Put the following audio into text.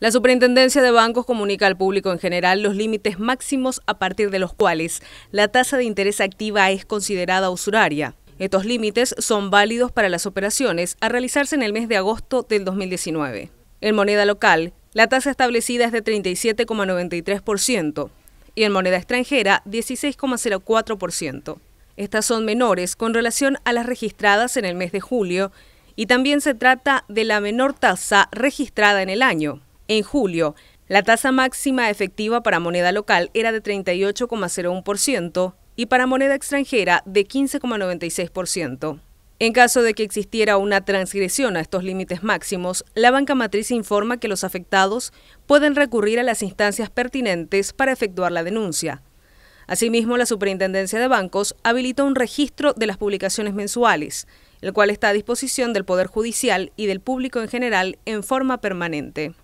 La Superintendencia de Bancos comunica al público en general los límites máximos a partir de los cuales la tasa de interés activa es considerada usuraria. Estos límites son válidos para las operaciones a realizarse en el mes de agosto del 2019. En moneda local, la tasa establecida es de 37,93% y en moneda extranjera 16,04%. Estas son menores con relación a las registradas en el mes de julio y también se trata de la menor tasa registrada en el año en julio. La tasa máxima efectiva para moneda local era de 38,01% y para moneda extranjera de 15,96%. En caso de que existiera una transgresión a estos límites máximos, la banca matriz informa que los afectados pueden recurrir a las instancias pertinentes para efectuar la denuncia. Asimismo, la Superintendencia de Bancos habilitó un registro de las publicaciones mensuales, el cual está a disposición del Poder Judicial y del público en general en forma permanente.